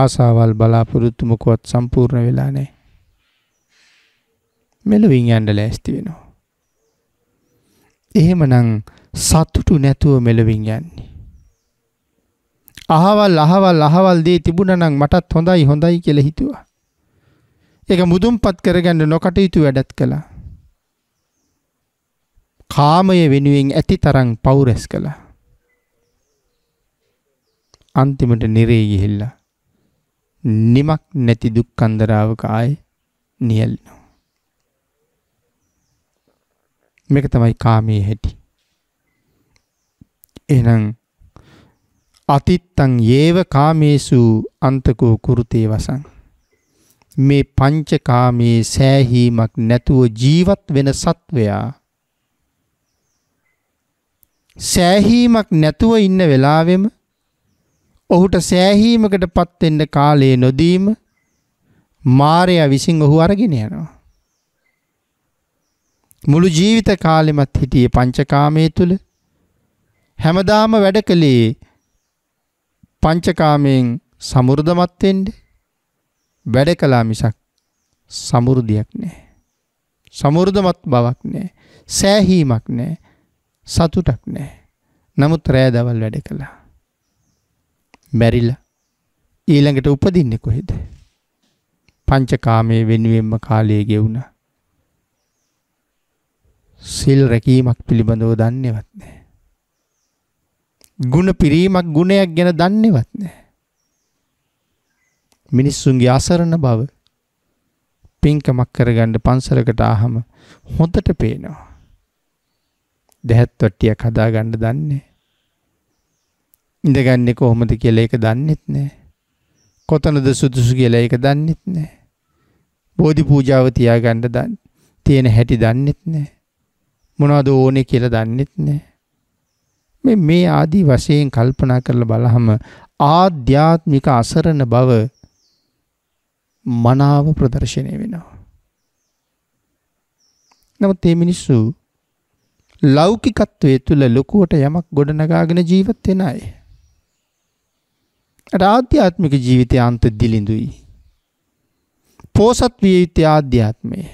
ආසාවල් බලාපොරොත්තු මොකවත් සම්පූර්ණ වෙලා නැහැ. මෙලොවින් යන්න ලෑස්ති වෙනවා. එහෙමනම් සතුටු නැතුව මෙලවින් යන්නේ. අහවල් අහවල් අහවල් දේ තිබුණනම් මටත් හොඳයි හොඳයි කියලා හිතුවා. ඒක මුදුන්පත් කරගන්න නොකටයුතු වැඩත් කළා. කාමය වෙනුවෙන් ඇති තරම් පෞරස් කළා. අන්තිමට නිරේ ගිහිල්ලා නිමක් නැති දුක්කන්දරාවක ආයේ නියැල්නවා. මේක තමයි කාමයේ හැටි. එහෙනම් අතිත්තං ඒව කාමේසු අන්තකෝ කුරුතේ වසං මේ පංචකාමයේ සෑහීමක් නැතුව ජීවත් වෙන සත්වයා සෑහීමක් නැතුව ඉන්න වෙලාවෙම ඔහුට සෑහීමකට පත්වෙන්න කාලයේ නොදීම මාරයා විසින් ඔහු අරගෙන යනවා. මුළු ජීවිත කාලෙමත් හිටියේ පංචකාමයේ තුල හැමදාම වැඩ කළේ පංචකාමයෙන් සමෘද්ධමත් වෙන්න වැඩ කළා මිසක් සමෘද්ධියක් නැහැ. සමෘද්ධමත් බවක් නැහැ. සෑහීමක් නැහැ. සතුටක් නැහැ. නමුත් රෑ දවල් වැඩ කළා. මැරිලා ඊළඟට උපදින්නේ කොහෙද? පංචකාමයේ වෙනුවෙන්ම කාලය ගෙවුණා. සිල් රැකීමක් පිළිබඳව දන්නේවත් නැහැ. ಗುಣ පිරීමක් ගුණයක් ගැන දන්නේවත් නැහැ. මිනිස්සුන්ගේ අසරණ බව පින්කමක් කරගන්න පන්සලකට ආහම හොඳට පේනවා. දැහැත් වට්ටියක් හදාගන්න දන්නේ. ඉඳගන්නේ කොහොමද කියලා ඒක දන්නෙත් නැහැ. කොතනද සුදුසු කියලා ඒක දන්නෙත් නැහැ. බෝධි පූජාව තියාගන්න තියෙන හැටි දන්නෙත් නැහැ. මොනවද ඕනේ කියලා දන්නෙත් නැහැ. මේ මේ ආදී වශයෙන් කල්පනා කරලා බලහම ආධ්‍යාත්මික අසරණ බව මනාව ප්‍රදර්ශනය වෙනවා. නමුත් මේ මිනිස්සු ලෞකිකත්වයේ තුල ලොකුවට යමක් ගොඩනගාගෙන ජීවත් වෙන අය. ආධ්‍යාත්මික ජීවිතය අන්ත දිලිඳුයි. පෝසත් විය යුත්තේ ආධ්‍යාත්මයේ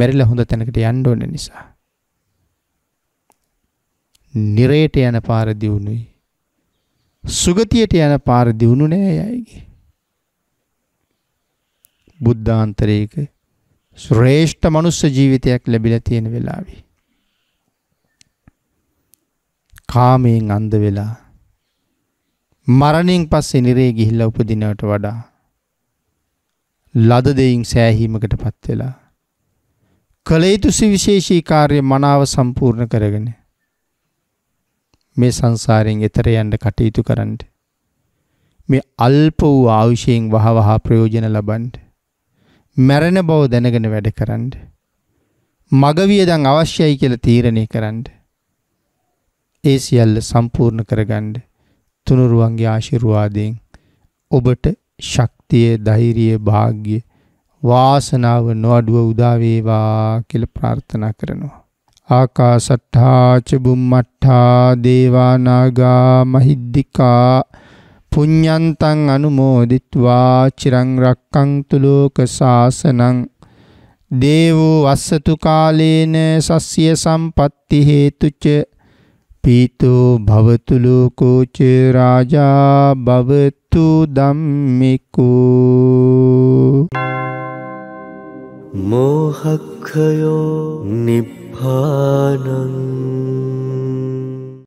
මැරිලා හොඳ තැනකට යන්න ඕන නිසා. නිරේට යන පාර දියුණුයි. සුගතියට යන පාර දියුණු නෑ අයගේ. බුද්ධාන්තරයක ශ්‍රේෂ්ඨ මනුස්ස ජීවිතයක් ලැබිලා තියෙන වෙලාවේ. කාමයෙන් අන්ධ වෙලා මරණින් පස්සේ නිරේ ගිහිල්ලා උපදිනවට වඩා ලද දෙයින් සෑහීමකට පත් වෙලා කළ යුතු සුවිශේෂී කාර්ය මනාව සම්පූර්ණ කරගෙන මේ සංසාරයෙන් එතර යන්න කටයුතු කරන්න මේ අල්ප වූ ආයුෂයෙන් වහවහ ප්‍රයෝජන ලබන්න මැරෙන බව දැනගෙන වැඩ කරන්න මග වියදම් අවශ්‍යයි කියලා තීරණය කරන්න ඒ සියල්ල සම්පූර්ණ කරගන්න තුනුරුවන්ගේ ආශිර්වාදයෙන් ඔබට ශක්තිය ධෛර්යය භාග්‍යය වාසනාව නොඅඩුව උදා වේවා කියලා ප්‍රාර්ථනා කරනවා. ආකාසට්ඨා ච බුම්මට්ඨා දේවා නාග මහිද්దికා පුඤ්ඤන්තං අනුමෝදිත්වා චිරං රක්කන්තු ලෝක සාසනං දේවෝ වස්සතු කාලේන සස්්‍ය සම්පත්ති හේතුච පීතෝ භවතු ලෝකෝ ච රාජා භවතු ධම්මිකෝ मोहखयो निभानम्